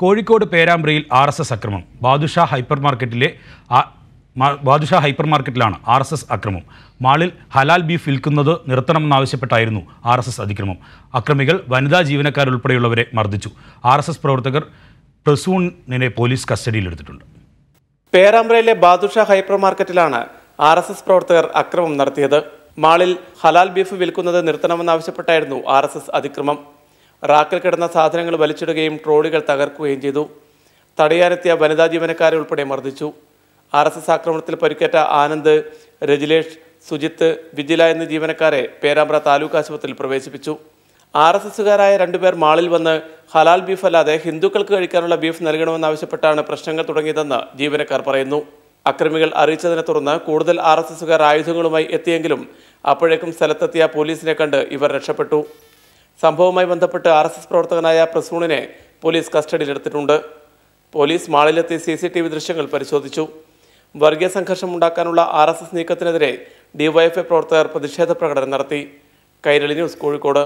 കോഴിക്കോട് പേരാമ്പ്രയിൽ R S S അക്രമം Badusha hyper മാർക്കറ്റിലെ ബാദുഷ ഹൈപ്പർ മാർക്കറ്റിലാണ് ആർ എസ് എസ് അക്രമം മാളിൽ ഹലാൽ ബീഫ് വിൽക്കുന്നത് നിർത്തണമെന്നാവശ്യപ്പെട്ടായിരുന്നു ആർ എസ് എസ് അതിക്രമം അക്രമികൾ വനിതാ ജീവനക്കാരുൾപ്പെടെയുള്ളവരെ മർദ്ദിച്ചു ആർ എസ് എസ് പ്രവർത്തകർ പ്രസൂണിനെ പോലീസ് കസ്റ്റഡിയിലെടുത്തിട്ടുണ്ട് പേരാമ്പ്രയിലെ ബാദുഷ ഹൈപ്പർ മാർക്കറ്റിലാണ് ആർ എസ് എസ് പ്രവർത്തകർ അക്രമം നടത്തിയത് മാളിൽ ഹലാൽ ബീഫ് വിൽക്കുന്നത് നിർത്തണമെന്നാവശ്യപ്പെട്ടായിരുന്നു ആർ എസ് എസ് അതിക്രമം റാക്കിൽ കിടന്ന സാധനങ്ങൾ വലിച്ചിടുകയും ട്രോളികൾ തകർക്കുകയും ചെയ്തു തടയാനെത്തിയ വനിതാ ജീവനക്കാരെ ഉൾപ്പെടെ മർദ്ദിച്ചു ആർ എസ് എസ് ആക്രമണത്തിൽ പരിക്കേറ്റ ആനന്ദ് രജിലേഷ് സുജിത്ത് വിജില എന്നീ ജീവനക്കാരെ പേരാമ്പ്ര താലൂക്ക് ആശുപത്രിയിൽ പ്രവേശിപ്പിച്ചു ആർ എസ് എസുകാരായ രണ്ടുപേർ മാളിൽ വന്ന് ഹലാൽ ബീഫ് അല്ലാതെ ഹിന്ദുക്കൾക്ക് കഴിക്കാനുള്ള ബീഫ് നൽകണമെന്നാവശ്യപ്പെട്ടാണ് പ്രശ്നങ്ങൾ തുടങ്ങിയതെന്ന് ജീവനക്കാർ പറയുന്നു അക്രമികൾ അറിയിച്ചതിനെ തുടർന്ന് കൂടുതൽ ആർ എസ് എസുകാർ ആയുധങ്ങളുമായി എത്തിയെങ്കിലും അപ്പോഴേക്കും സ്ഥലത്തെത്തിയ പോലീസിനെ കണ്ട് ഇവർ രക്ഷപ്പെട്ടു സംഭവവുമായി ബന്ധപ്പെട്ട് ആർ എസ് എസ് പ്രവർത്തകനായ പ്രസൂണിനെ പോലീസ് കസ്റ്റഡിയിലെടുത്തിട്ടുണ്ട് പോലീസ് മാളിലെത്തി സി സി ടി വി ദൃശ്യങ്ങൾ പരിശോധിച്ചു വർഗീയ സംഘർഷം ഉണ്ടാക്കാനുള്ള ആർ എസ് എസ് നീക്കത്തിനെതിരെ ഡിവൈഎഫ്ഐ പ്രവർത്തകർ പ്രതിഷേധ പ്രകടനം നടത്തി കൈരളി ന്യൂസ് കോഴിക്കോട്